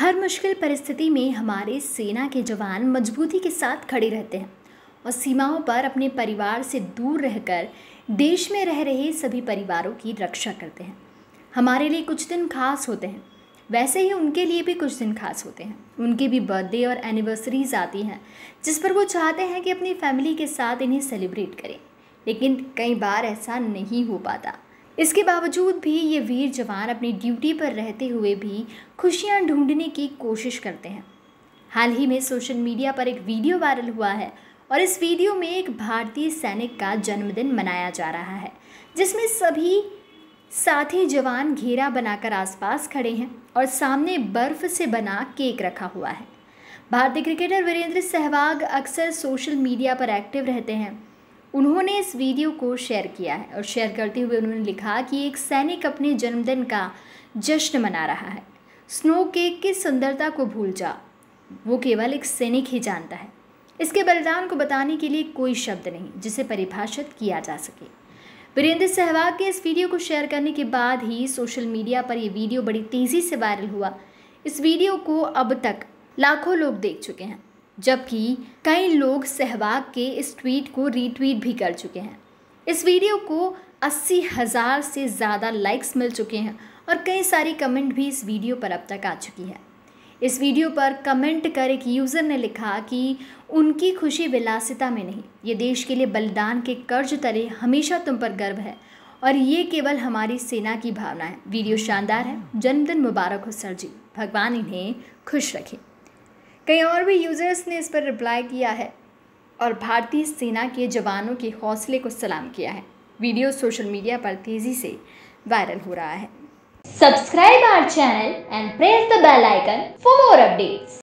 हर मुश्किल परिस्थिति में हमारे सेना के जवान मजबूती के साथ खड़े रहते हैं और सीमाओं पर अपने परिवार से दूर रहकर देश में रह रहे सभी परिवारों की रक्षा करते हैं हमारे लिए कुछ दिन खास होते हैं वैसे ही उनके लिए भी कुछ दिन खास होते हैं उनके भी बर्थडे और एनिवर्सरीज आती हैं जिस पर वो चाहते हैं कि अपनी फैमिली के साथ इन्हें सेलिब्रेट करें लेकिन कई बार ऐसा नहीं हो पाता इसके बावजूद भी ये वीर जवान अपनी ड्यूटी पर रहते हुए भी खुशियाँ ढूंढने की कोशिश करते हैं हाल ही में सोशल मीडिया पर एक वीडियो वायरल हुआ है और इस वीडियो में एक भारतीय सैनिक का जन्मदिन मनाया जा रहा है जिसमें सभी साथी जवान घेरा बनाकर आसपास खड़े हैं और सामने बर्फ से बना केक रखा हुआ है भारतीय क्रिकेटर वीरेंद्र सहवाग अक्सर सोशल मीडिया पर एक्टिव रहते हैं उन्होंने इस वीडियो को शेयर किया है और शेयर करते हुए उन्होंने लिखा कि एक सैनिक अपने जन्मदिन का जश्न मना रहा है स्नो केक की सुंदरता को भूल जा वो केवल एक सैनिक ही जानता है इसके बलिदान को बताने के लिए कोई शब्द नहीं जिसे परिभाषित किया जा सके वीरेंद्र सहवाग के इस वीडियो को शेयर करने के बाद ही सोशल मीडिया पर यह वीडियो बड़ी तेज़ी से वायरल हुआ इस वीडियो को अब तक लाखों लोग देख चुके हैं जबकि कई लोग सहवाग के इस ट्वीट को रीट्वीट भी कर चुके हैं इस वीडियो को अस्सी हज़ार से ज़्यादा लाइक्स मिल चुके हैं और कई सारी कमेंट भी इस वीडियो पर अब तक आ चुकी है इस वीडियो पर कमेंट कर एक यूज़र ने लिखा कि उनकी खुशी विलासिता में नहीं ये देश के लिए बलिदान के कर्ज तले हमेशा तुम पर गर्व है और ये केवल हमारी सेना की भावना है वीडियो शानदार है जन्मदिन मुबारक हो सर जी भगवान इन्हें खुश रखें कई और भी यूज़र्स ने इस पर रिप्लाई किया है और भारतीय सेना के जवानों के हौसले को सलाम किया है वीडियो सोशल मीडिया पर तेज़ी से वायरल हो रहा है subscribe our channel and press the bell icon for more updates